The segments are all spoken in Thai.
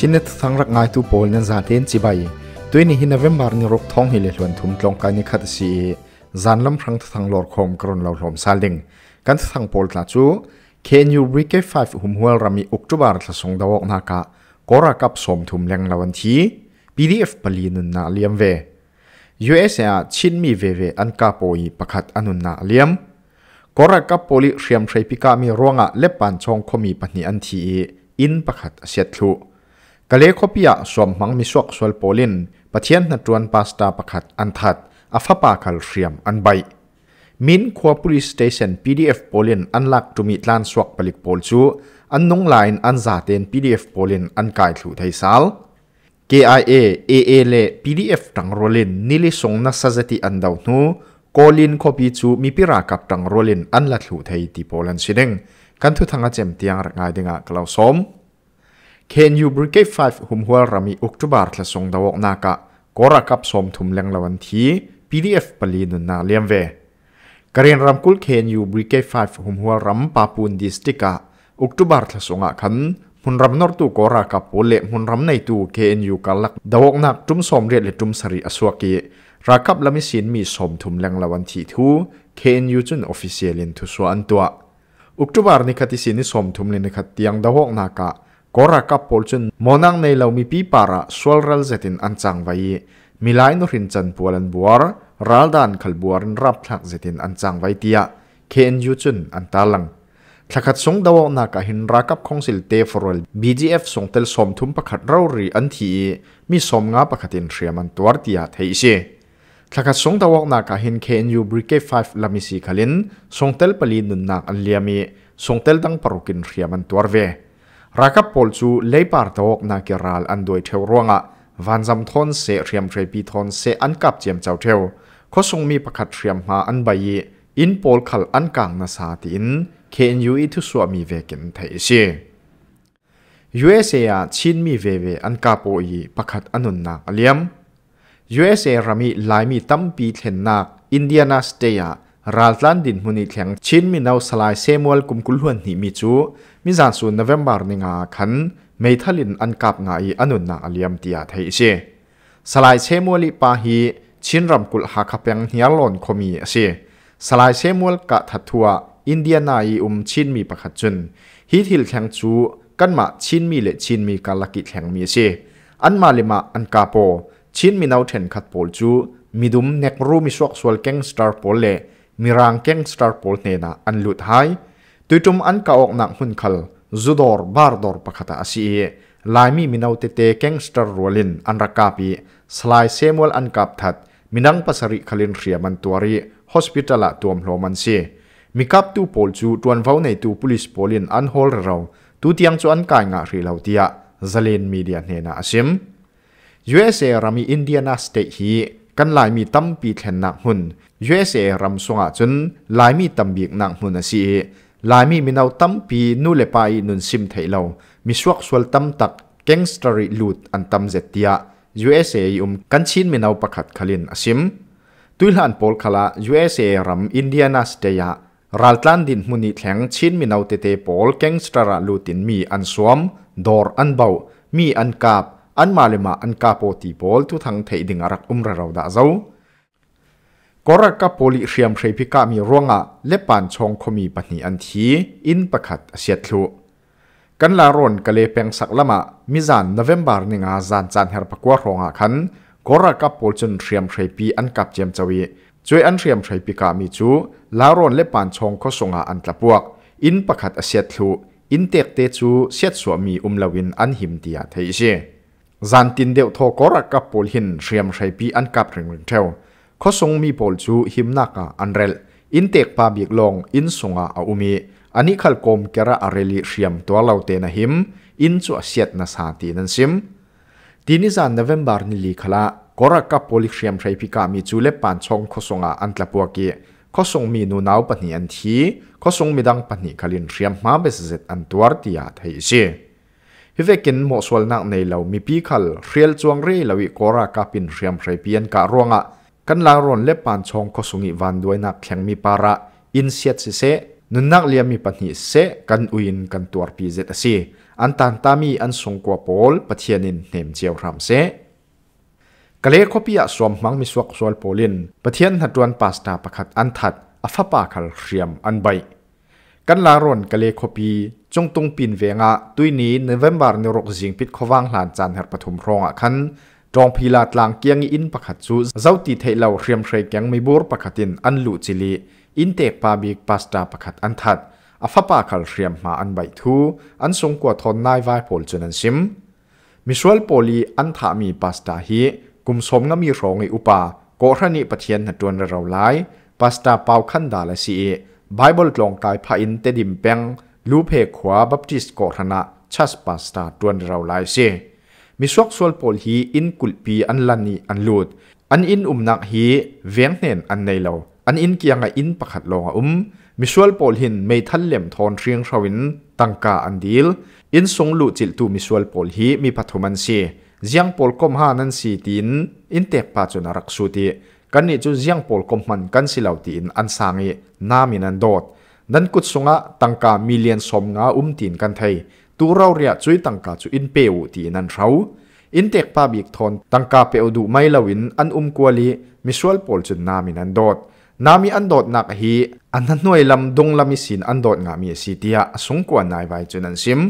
ชินตทั้งรักง่ายทุบโอลนั้นจานเตนจีใบตัวนี้หินเวมาร์นิรกท้องหิเลลวนทุมกลองการนิคัดสีจานลำพังทั้งหลอดคอมกรนเหล่าหลอมซาลิง กันทั้งโอลตาจูเคนยูริเกฟฟ์หุ่มหัวรามีอุกจุบาร์ทส่งดาวกนากะกรากับสมทุมแรงลาวันทีพีดีเอฟปลีนันนาเลียมเวยูเอสเอชินมีเวเวอันกาโปยประคัดอนุนนาเลียมกรากับโปลิเชียมเทรปิกามีร่วงะเล็บปันชองคมีปัญญอันทีอินประคัดเสียลูกกะเลขพิยะสวมมังมิสวกสวลโปลินปะเทียนนตรวนปาสตาประคัดอันทัดอัฟปาคัลเรียมอันใบมินควอปุลิสเตชันพีดีเอฟโปลินอันลักจุมิลานสวกปลิกโปลจูอันนงไลน์อันซาเตนพีีดเอฟโปลินอันกายถูไทยซาล KIA AA เอลเอฟตังโรลินนิลิสงนักสเจติอันดาวนูโกลินคบีจูมีปิรากับตังโรลินอันลักถูไทยติโปลันสิเดงกันทุทางอาเจมตียงรักงายเดงักล่าวสมเคนยูบริเกฟไฟหุมหัวรามีอุกตุบาร์ทละส่งดาวกนากะกรักับสมทุมเลงละวันที PDF ปลีนุนนาเลียมเวกเรียนรำกุลเคนยูบริเกฟไฟหุมหัวรำปาปูนดิสติกะอุกตุบาร์ทละส่งอกคันมุนรำนอร์ตูกอรักับโอเลมุนรำในตูเคนยูกาลักดาวกนักจุมสมเรียดและจุมสรีอสวกีรักับละมิสินมีสมทุมเลงละวันทีทูเคนยูจุนออฟฟิเชียลินทุสวันตัวอุกตุบาร์นิคติสินิสมทุมเลนิคติยังดาวกนากะกอรักกับพอลจนมอนังในเรามีปีปาระสวลรัลเซตินอันจังไว้มิไลนุรินจันปัวลันบัวร์รัลดานขลบัวนรับทักเซตินอันจังไว้ที่เคนยูจนอันตาลังทักขัดสงดาวนักหินรักกับคงสิลเตฟรอลบีจีเอฟส่งเตลสมทุมประคัดเรารีอันที่มีสมงาประคัดินเรียมันตัวที่อาทิเชทักขัดสงดาวนักหินเคนยูบริกเก้ไฟลามิซีคลินส่งเตลปลีนุนนักอันเลียมีส่งเตลดังปรุกินเรียมันตัวเวรักปอลจูเลยปาร์ตอกนักรัลอันโดยเทวรวงะวันจำทนเสเรียมเทรปีทนเสอันกับเจียมเจ้าเทวเขาทรงมีประคัดเรียมหาอันใบอินปอลขลอันกลางนาสาตินเคนยูอิทุสวมีเวกินไทยเชยูเอสเอชินมีเวเวอันกาโปอีประคัดอันุนนักเลียมยูเอสเอรามีลายมีตั้มปีเทนนักอินเดียนาสเตียรัลตันดินมุนิแข็งชินมีนาวสลายเซมวลกุมกุลหวนหิมิจูมิจาสุนนเวมบาร์นิงาขันเมทัลินอันกับงาอีอนุนนาอเลียมตียาไทยเชสลายเชมวลิปาฮีชินรำกุลหาขับยังเฮียลอนคมีเชสลายเชมวลกะทัดทัวอินเดียนาอีอุมชินมีประคดจุนฮีทิลแข็งจูกันมาชินมีเลชินมีกาลกิแข็งมีเชอันมาลิมาอันกาโปชินมีนาวเทนขัดโปลจูมีดุมเนกรูมิสวกสวลเกงสตาร์โปลเลมีรางเกงสตาร์โปลเนนาอันลุดหายตัวจุมอันกาออกนักหุ่นขลจุดอร์บาร์ดอร์ปะคตาอสีลายมีมินาวเตเต้แกงสเตอร์รัวลินอันรักกับปีสลายเซมัวลอันกับทัดมินังปัสริคลินเรียมันตัวรีฮอสปิตาลตัวมโลมันเซมีกับตัวโพลจูตัวนั้นในตัวพุลิสโพลินอันฮอลเราตั้ที่ยังจวนกายงารีเลวเียซาเลนมีเดียเนนาอสิมยูเอสเอรามีอินเดียนาสเตฮีกันลายมีตั้มปีแทนนักหุ่นยูเอสเอรมสวงจนลายมีตั้มบีกนักหุ่นอาสี lai mi mi nau tam pi nu le pa i nun sim mi suak sual tam tak gangsteri lut an tam zetia USA um kan chin mi nau pakhat khalin asim tuilan pol khala USA ram Indiana steya raltlan din hmuni thleng chin mi nau te te pol gangstera lutin mi an suam dor an bau mi an kap an malema an kapo ti pol tu thang thei ding arak umra ro da zau กรกปโพลิเรียมเรพิกามีร่วงอะเละปานชงคมีปัญหอันทีอินประคตเสียทุกันลารอนกะเลเปงสักละมะมิจานนเวมบาร์นิงอาจานจานเฮรปกัวรองอะคันกรกปโพลจนเรียมเรพีอันกับเจียมจวีช่วยอันเรียมเรพิกามีจูลารอนเละปานชงข้สงอาอันตะปวกอินประคตเสียทุอินเตกเตจูเสียสวมีอุมลาวินอันหิมเตียเทยเชจานตินเดียวทกรกปโพลหินเรียมเรพีอันกับเริงเริงเทวข้อทรงมีพอลจูหิมนักอันเรลอินเตกปาบิกลงอินสงอาอุมีอันนี้ขัลกมกระอาเรลิเชียมตัวเราเตนหิมอินจวเสียนาสาตีนันซิมทีนี้จานเดวอนบาร์นิลีขละกรักกับโพลิเชียมใช้พิกามีจูเลปันชงข้อสงอันตะปวกีข้องมีนูนาวปนีอันทีข้องมีดังปนีขลินเชียมมาเบสเซตอันตัวตียาไทยเสียฮเวกินมอสวลนักในเรามีพีขลเรียลจวงเรยลวิกรักาับปินเชียมไรเปียนการ่วงอะ kan lang ron le pan chong ko sungi van duai na phyang mi para in siat si se nun nak liam mi pani se kan uin kan tuar pi zet asi an tan tami an sung kwa pol pathianin nem chiao ram se kale khopia som mang mi suak sual polin pathian hatuan pasta pakhat an that afapa khal hriam an bai kan la ron kale khopi chongtung pin venga tuini november ne rok jingpit khowang hlan chan her pathum ronga khan trong phi lạt lang kiang in pakhat chu zau ti thei lo hriam hrei kyang mai bur pakhatin an lu chili in te pa bik pasta pakhat an that a fapa khal hriam ma an bai thu an sung kwa thon nai vai pol chun an sim misual poli an tha mi pasta hi kum som nga mi rong i upa ko rani pathian na ton ra lai pasta pau khan da la si bible tlong kai pha in te dim peng lu phe khwa baptist ko rana chas pasta ton ra lai si มิสวกสวลปอลฮีอินกุลปีอันลันนีอันลูดอันอินอุมนักฮีเวียงเนนอันในเราอันอินเกียงอินประคัดลงอุมมิสวลปอลหินไม่ทันเหลี่ยมทอนเรียงชาวินตังกาอันดีลอินสงลูจิลตูมิสวลปอลฮีมีพัทุมันเสียเจียงปอลกมหานันสีตินอินเตกปาจุนรักสุติกันนี้จุเจียงปอลกมันกันสิเหล่าตินอันสางีนามินันโดดนั้นกุศงะตังกามิเลียนสมงาอุ้มตินกันไทยตูเราเรียกจุยตังกาจุอินเปียวตีนันเราอินเตกปาบิกทอนตังกาเปยอดูไม่ละวินอันอุมกวลีมิชวลปอลจุนนามินันโดดนามีอันโดดหนักฮีอันนั้นหน่วยลำดงลำมิสินอันโดดงามีสิเตอาสงกวนนายไวจุนันซิม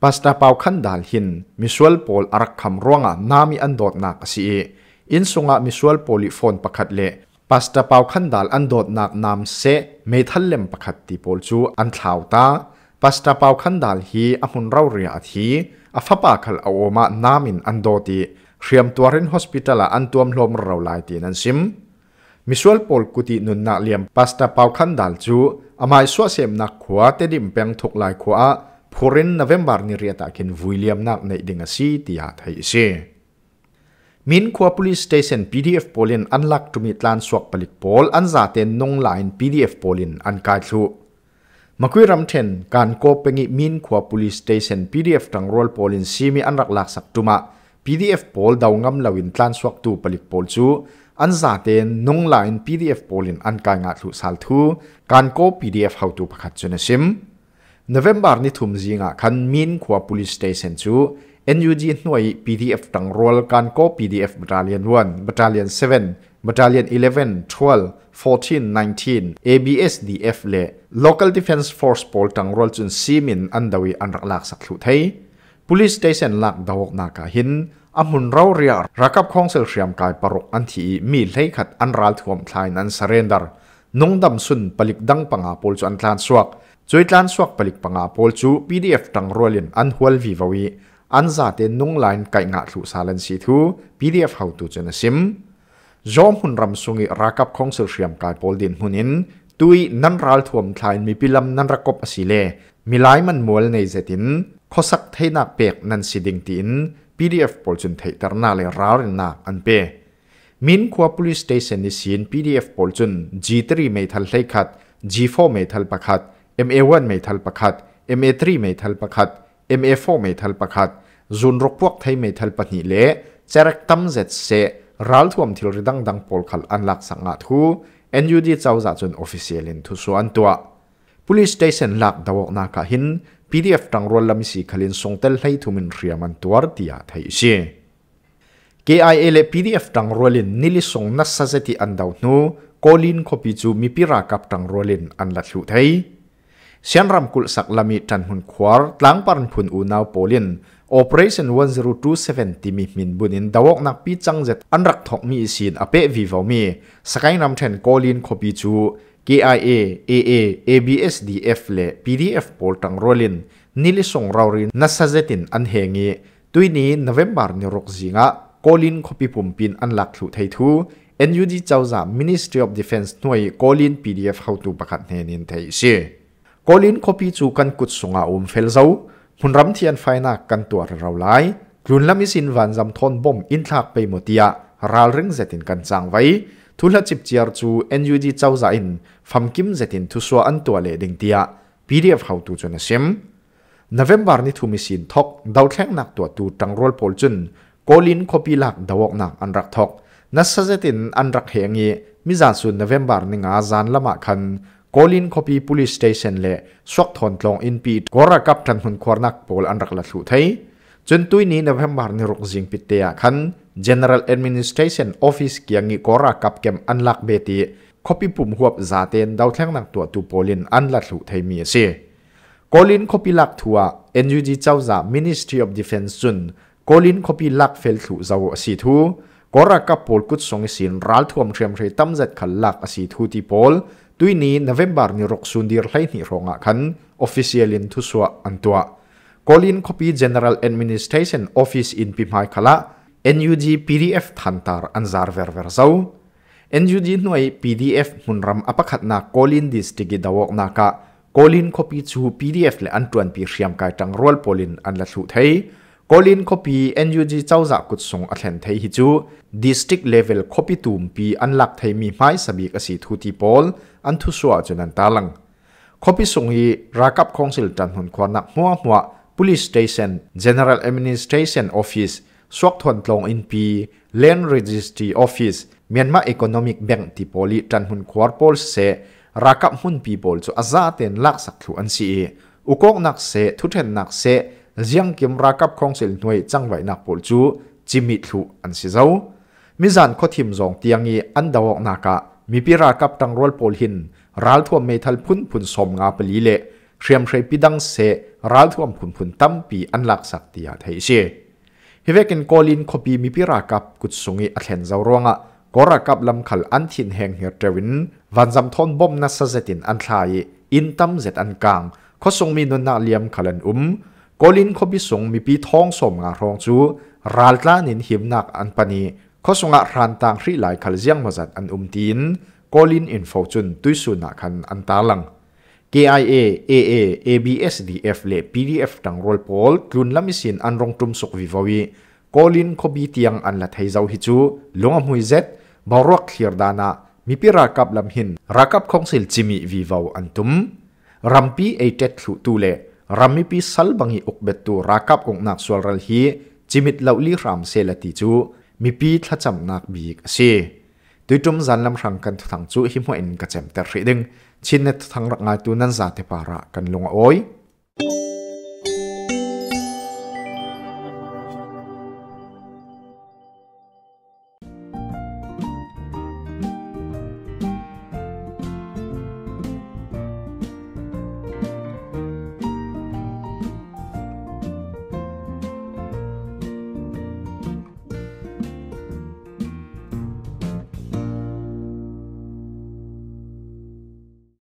ปัสตาเปาคันดาลหินมิชวลปอลอารักคำร่วงะนามีอันโดดหนักสีอินสงะมิชวลปอลิฟอนประคัดเลปัสตาเปาคันดาลอันโดดหนักนามเซเมทัลเลมประคัดตีปอลจูอันเท้าตาปัสตาปาขันดาลฮีอมุนเราเรียทีอฟปาคัลอาโอมาน้ามินอันโดตีเรียมตัวรินฮอสพิตาลอันตัวมลมเราลายตีนันซิมมิสวลปอลกุตินุนนาเลียมปัสตาปาขันดาลจูอามาสวเซมนักขวาเตดิมเปียงทุกลายขวาพูรินนเวมบาร์นิเรียตากินวิลเลียมนักในดิงสีติยาไทยเซมินควว p ลิสเตชันพีดีเอฟโพลินอันลักตุมิตลานสวกปลิกโพลอันซาเตนนงไลน์พดีเอฟโพลินอันกายทูมาคุยรำเทนการโกเป็นมินขวา police station PDF ตังรอลโอลินซีมีอันรักลักสักตุมา PDF พอลดาวงำลาวินทันสวักตูปลิกโอลจูอันซาเตนนงลายน PDF พอลินอันกายงาทุสัลทูการโก PDF เฮาตูประคัดจนซิม November นี่ทุ่มจีงะคันมินขวา police station จู NUG หน่วย PDF ตังรอลการโก PDF บัตรเลียนวันบัตรเลียนเซเว่น Battalion 11 12 14 19 ABSDF le Local Defense Force pol tang rol chun simin andawi anrak lak sak thu thei Police Station lak dawok na ka hin amun rau ria rakap khong sel s r i a m kai p a r o k an thi mi l e i khat an ral thuam thlain an surrender nungdam sun palik dang panga pol chu an tlan suak choi tlan suak palik panga pol chu PDF tang rolin an hual vi vawi an za te nung line kai nga thu salan si thu PDF h a u t u chana sim zoom hun ram sungi rakap khong sir shriam kai pol din hunin tui nan ral thuam thlain mi pilam nan rakop asile milai man mol nei zetin khosak theina pek nan siding tin pdf pol chun thei tarna le ral na an pe min khwa police station ni sin pdf pol chun g3 mei thal hlei khat g4 mei thal pakhat ma1 mei thal pakhat ma3 mei thal pakhat ma4 mei thal pakhat zun rok puak thei mei thal pahni le charak tam zet se รัลทวมทิลริดังดังปอลขัดอันลักสังอาทูเอ็นยูดีเจ้าจัดจนออฟฟิเชียลินทุส่วนตัว police station ลักดาวกนาคาหิน PDF ตังรวลลำมิสีขลินส่งเตลให้ทุมินเรียมันตัวเดียไทยเสีย KIA และ PDF ตังรวลินนิลิส่งนัสเซติอันดาวนูโคลินคบิจูมีพิรากับตังรวลินอันลัดลุไทยเสียนรำกุลสักลามิจันหุนควาร์ตลังปันพุนอูนาวโปลิน operation 10270 mi min bunin dawok nak pi changjet anrak thok mi sin ape vi vo mi sakai nam then kolin khopi chu KIA AA ABSDF le PDF poltang rolin nili song rawrin nasazetin anhengi tuini November ni rok zinga kolin khopi pumpin anlak thu thei thu NUD chawza Ministry of Defense noi kolin PDF how to pakhat hnenin thei si kolin khopi chu kan kut sunga um fel zau หุ่นรำเทียนไฟนักกันตัวเราหลาย กลุ่นละมิสินวันจำทนบ่มอินทากไปหมดเดียราลึงเจตินกันจางไว้ ทุลจิบเจียร์จูเอ็นยูดีเจ้าใจอินฟัมกิมเจตินทุสวอันตัวเลดิงเดียพีเดียฟเขาตูจนเสียมนเวมบาร์นิทุมิสินทอกดาวแข็งหนักตัวตูจังรอลพอลจุนโกลินคปีลักดาวอกหนักอันรักทอกนัสเจตินอันรักเฮงีมิจาสุนนเวมบาร์นิงอาจานละมาคันกอลินคอปีพลิสเตชันเล่สวกทอนตลองอินพีกอร์กับทันหุนควนักโพลอันรักละสุดท้ายจนตุยนี้ในเดือนมาร์รุกสิงปิเตียคัน general administration office เกียงกอร์กับเกมอันลักเบตีคอปีปุ่มหัวจ่าเตนดาวเทียงนักตัวตูโพลินอันละสุดท้ายมีเสียกอลินคอปีลักทัวนย n จ g เจ้าจ่า ministry of defense จุนกอลินคอปีลักเฟลสุจาวสีทูกอร์กับโพลกุดสงสินรัลทวมเทรมเทรตัมเจ็ดขลักสีทูที่โพลตุยนี้นเวมบาร์นิรกซุนดิร์ไลนิรงะคันออฟฟิเชียลินทุสวะอันตัวกอลินคอปีเจเนอเรลแอดมินิสเทชันออฟฟิศอินพิมายคละ NUG PDF ทันตาร์อันซาร์เวอร์เวอร์ซาว NUG หน่วย PDF มุนรำอปขัดนากอลินดิสติกิดาวกนากะกอลินคอปีชู PDF เละอันตรวนพิเชียมกายจังรวลโปลินอันละสุดเฮีกอลินคอปี้ NUG เจ้าจากุศสงอัลเลนไทยฮิจูดิสตริกเลเวลคอปีตูมปีอันหลักไทยมีไม้สบีกสีทูตีบอลอันทุสวาจนันตาลังคอปีส่งอีรากับคองสิลจันหทนควานักมัวมัว police station general administration office สวกทวนตรงอินปี land registry office เมียนมา economic bank ที่บริจันหทนควอร์ปอลเซรากับหุ่นปีบอลจูอาซาเตนลักสักทูอันซีอุกงนักเซทุเทนนักเซจียงกิมรากับคงสิลหนวยจังไหวนักปูจูจิมิทูอันซิเจ้ามิจันโคทิมจงเตียงีอันดาวกนากะมีพิรากับตังรอลปูหินรัลทวมเมทัลพุนพุนสมงาเปลีเละเชียมเชยปิดังเซรัลทวมพุนพุนตั้มปีอันลักสักเตียไทยเชฮิเวกินโกลินคบีมีพิรากับกุดงีอัลเลนเจ้ารวงะกรากับลำขลันทินแห่งเฮียเจวินวันจำทอนบ่มนัสเซตินอันทายอินตั้มเซตอันกลางข้อทรงมีนนาเลียมขลันอุ้มกลินขบิสงมีปีท้องสมงารองจูรัลตานินหิมนักอันปนีขสงะรันต่างรีหลายขลเซียงมาจัดอันอุมตินกลินอินโฟจุนตุยสุนักขันอันตาลัง KIA AA ABSDF และ PDF ดังรอลพอลกลุนลมิสินอันรองตุมสุกวิวาวีกลินขบีเตียงอันละไทยเจ้าฮิจู ลงอมุยเซตบารักเคียดานามีพิรากับลำหินรากับของสิลจิมิวิวาวอันตุมรัมปีเอเตสุตูเลรามิพิสัลบังอีอุกเบตูรักับองนักสวลรลฮีจิมิตเลาลิรามเซลติจูมิพีทละจำนักบีกซีตัวจุมจันลำรังกันทังจูฮิมวินกัจเจมเตอร์ฟิดิงชินเนตทังรักงานตูนันซาเทปารากันลงอ้อย